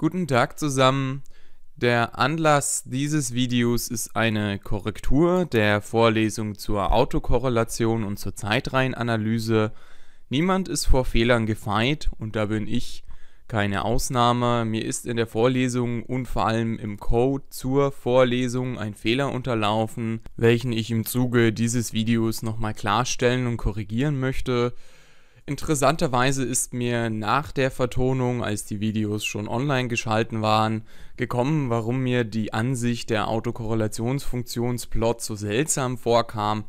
Guten Tag zusammen. Der Anlass dieses Videos ist eine Korrektur der Vorlesung zur Autokorrelation und zur Zeitreihenanalyse. Niemand ist vor Fehlern gefeit und da bin ich keine Ausnahme. Mir ist in der Vorlesung und vor allem im Code zur Vorlesung ein Fehler unterlaufen, welchen ich im Zuge dieses Videos nochmal klarstellen und korrigieren möchte. Interessanterweise ist mir nach der Vertonung, als die Videos schon online geschalten waren, gekommen, warum mir die Ansicht der Autokorrelationsfunktionsplot so seltsam vorkam.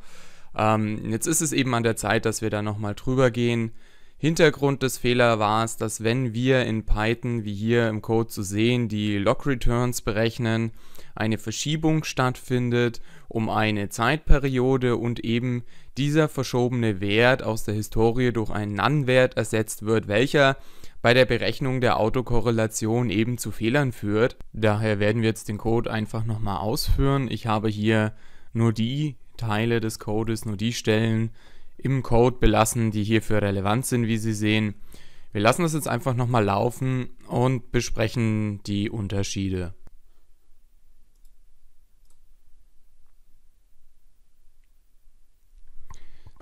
Ähm, jetzt ist es eben an der Zeit, dass wir da nochmal drüber gehen. Hintergrund des Fehlers war es, dass wenn wir in Python, wie hier im Code zu sehen, die Log-Returns berechnen, eine Verschiebung stattfindet um eine Zeitperiode und eben dieser verschobene Wert aus der Historie durch einen Nannwert ersetzt wird, welcher bei der Berechnung der Autokorrelation eben zu Fehlern führt. Daher werden wir jetzt den Code einfach nochmal ausführen. Ich habe hier nur die Teile des Codes, nur die Stellen im Code belassen, die hierfür relevant sind, wie Sie sehen. Wir lassen das jetzt einfach nochmal laufen und besprechen die Unterschiede.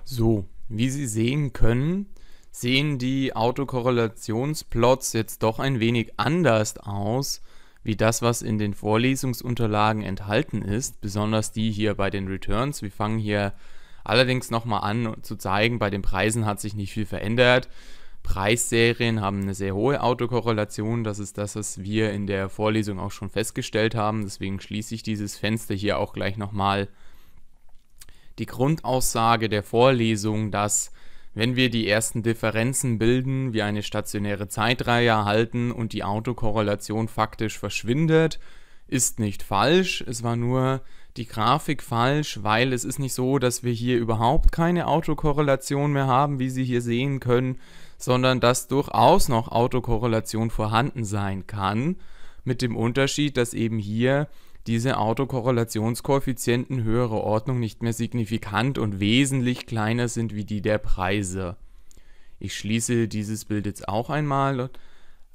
So, wie Sie sehen können, sehen die Autokorrelationsplots jetzt doch ein wenig anders aus, wie das, was in den Vorlesungsunterlagen enthalten ist, besonders die hier bei den Returns. Wir fangen hier allerdings nochmal an zu zeigen, bei den Preisen hat sich nicht viel verändert. Preisserien haben eine sehr hohe Autokorrelation, das ist das, was wir in der Vorlesung auch schon festgestellt haben, deswegen schließe ich dieses Fenster hier auch gleich nochmal mal die Grundaussage der Vorlesung, dass wenn wir die ersten Differenzen bilden, wir eine stationäre Zeitreihe erhalten und die Autokorrelation faktisch verschwindet, ist nicht falsch. Es war nur die Grafik falsch, weil es ist nicht so, dass wir hier überhaupt keine Autokorrelation mehr haben, wie Sie hier sehen können, sondern dass durchaus noch Autokorrelation vorhanden sein kann, mit dem Unterschied, dass eben hier diese Autokorrelationskoeffizienten höherer Ordnung nicht mehr signifikant und wesentlich kleiner sind wie die der Preise. Ich schließe dieses Bild jetzt auch einmal.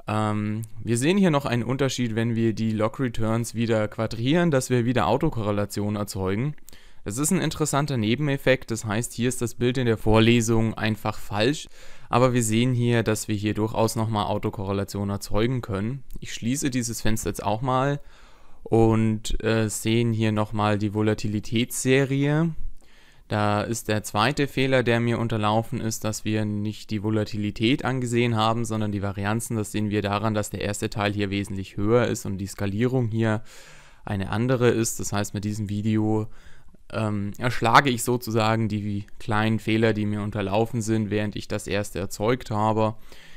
Ähm, wir sehen hier noch einen Unterschied, wenn wir die Log-Returns wieder quadrieren, dass wir wieder Autokorrelation erzeugen. Das ist ein interessanter Nebeneffekt, das heißt, hier ist das Bild in der Vorlesung einfach falsch, aber wir sehen hier, dass wir hier durchaus nochmal Autokorrelation erzeugen können. Ich schließe dieses Fenster jetzt auch mal und äh, sehen hier nochmal die Volatilitätsserie. Da ist der zweite Fehler, der mir unterlaufen ist, dass wir nicht die Volatilität angesehen haben, sondern die Varianzen. Das sehen wir daran, dass der erste Teil hier wesentlich höher ist und die Skalierung hier eine andere ist. Das heißt, mit diesem Video ähm, erschlage ich sozusagen die kleinen Fehler, die mir unterlaufen sind, während ich das erste erzeugt habe.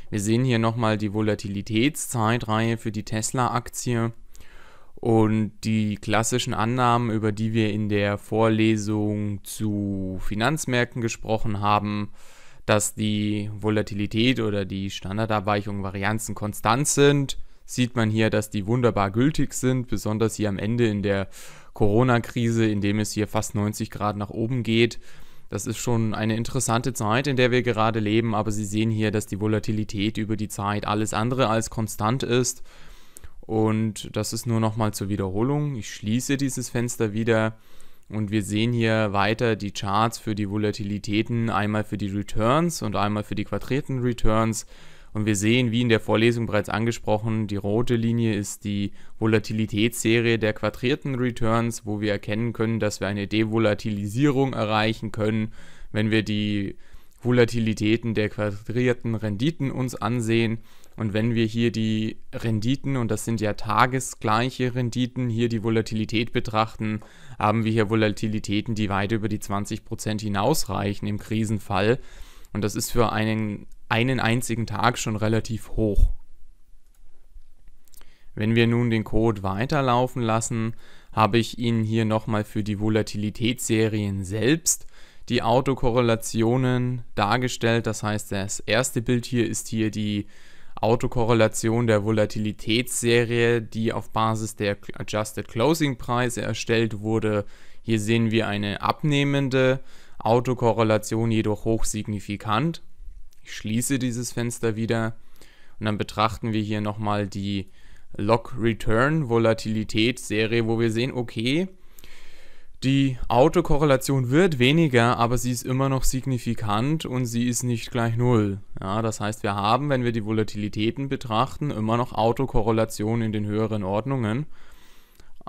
Wir sehen hier nochmal die Volatilitätszeitreihe für die Tesla-Aktie. Und die klassischen Annahmen, über die wir in der Vorlesung zu Finanzmärkten gesprochen haben, dass die Volatilität oder die Standardabweichung Varianzen konstant sind, sieht man hier, dass die wunderbar gültig sind, besonders hier am Ende in der Corona-Krise, in dem es hier fast 90 Grad nach oben geht. Das ist schon eine interessante Zeit, in der wir gerade leben, aber Sie sehen hier, dass die Volatilität über die Zeit alles andere als konstant ist. Und das ist nur nochmal zur Wiederholung. Ich schließe dieses Fenster wieder und wir sehen hier weiter die Charts für die Volatilitäten, einmal für die Returns und einmal für die Quadrierten Returns. Und wir sehen, wie in der Vorlesung bereits angesprochen, die rote Linie ist die Volatilitätsserie der quadrierten Returns, wo wir erkennen können, dass wir eine Devolatilisierung erreichen können, wenn wir die Volatilitäten der quadrierten Renditen uns ansehen. Und wenn wir hier die Renditen, und das sind ja tagesgleiche Renditen, hier die Volatilität betrachten, haben wir hier Volatilitäten, die weit über die 20% hinausreichen im Krisenfall. Und das ist für einen, einen einzigen Tag schon relativ hoch. Wenn wir nun den Code weiterlaufen lassen, habe ich ihn hier nochmal für die Volatilitätsserien selbst die Autokorrelationen dargestellt. Das heißt, das erste Bild hier ist hier die Autokorrelation der Volatilitätsserie, die auf Basis der Adjusted Closing Preise erstellt wurde. Hier sehen wir eine abnehmende Autokorrelation, jedoch hochsignifikant. Ich schließe dieses Fenster wieder und dann betrachten wir hier nochmal die Log Return Volatilitätsserie, wo wir sehen, okay, die Autokorrelation wird weniger, aber sie ist immer noch signifikant und sie ist nicht gleich Null. Ja, das heißt, wir haben, wenn wir die Volatilitäten betrachten, immer noch Autokorrelation in den höheren Ordnungen,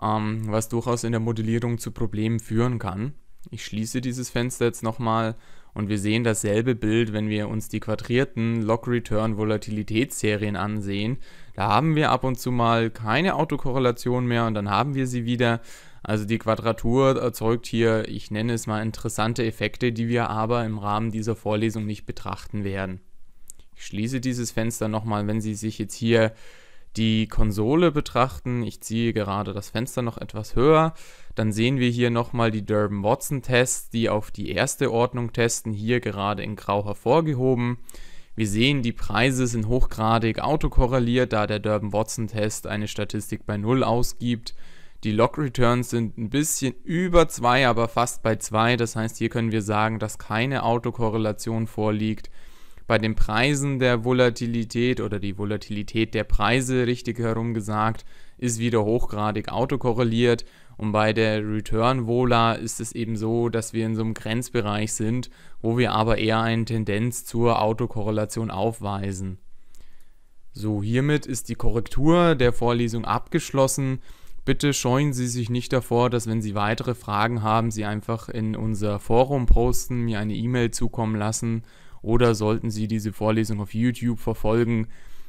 ähm, was durchaus in der Modellierung zu Problemen führen kann. Ich schließe dieses Fenster jetzt nochmal und wir sehen dasselbe Bild, wenn wir uns die quadrierten Log-Return-Volatilitätsserien ansehen. Da haben wir ab und zu mal keine Autokorrelation mehr und dann haben wir sie wieder also die Quadratur erzeugt hier, ich nenne es mal, interessante Effekte, die wir aber im Rahmen dieser Vorlesung nicht betrachten werden. Ich schließe dieses Fenster nochmal, wenn Sie sich jetzt hier die Konsole betrachten, ich ziehe gerade das Fenster noch etwas höher, dann sehen wir hier nochmal die Durbin-Watson-Tests, die auf die erste Ordnung testen, hier gerade in grau hervorgehoben. Wir sehen, die Preise sind hochgradig autokorreliert, da der Durbin-Watson-Test eine Statistik bei 0 ausgibt die Log Returns sind ein bisschen über 2, aber fast bei 2. Das heißt, hier können wir sagen, dass keine Autokorrelation vorliegt. Bei den Preisen der Volatilität oder die Volatilität der Preise, richtig herum gesagt, ist wieder hochgradig autokorreliert. Und bei der Return Vola ist es eben so, dass wir in so einem Grenzbereich sind, wo wir aber eher eine Tendenz zur Autokorrelation aufweisen. So, hiermit ist die Korrektur der Vorlesung abgeschlossen. Bitte scheuen Sie sich nicht davor, dass wenn Sie weitere Fragen haben, Sie einfach in unser Forum posten, mir eine E-Mail zukommen lassen oder sollten Sie diese Vorlesung auf YouTube verfolgen,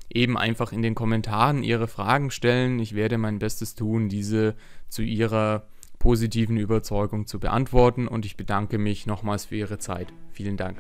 eben einfach in den Kommentaren Ihre Fragen stellen. Ich werde mein Bestes tun, diese zu Ihrer positiven Überzeugung zu beantworten und ich bedanke mich nochmals für Ihre Zeit. Vielen Dank.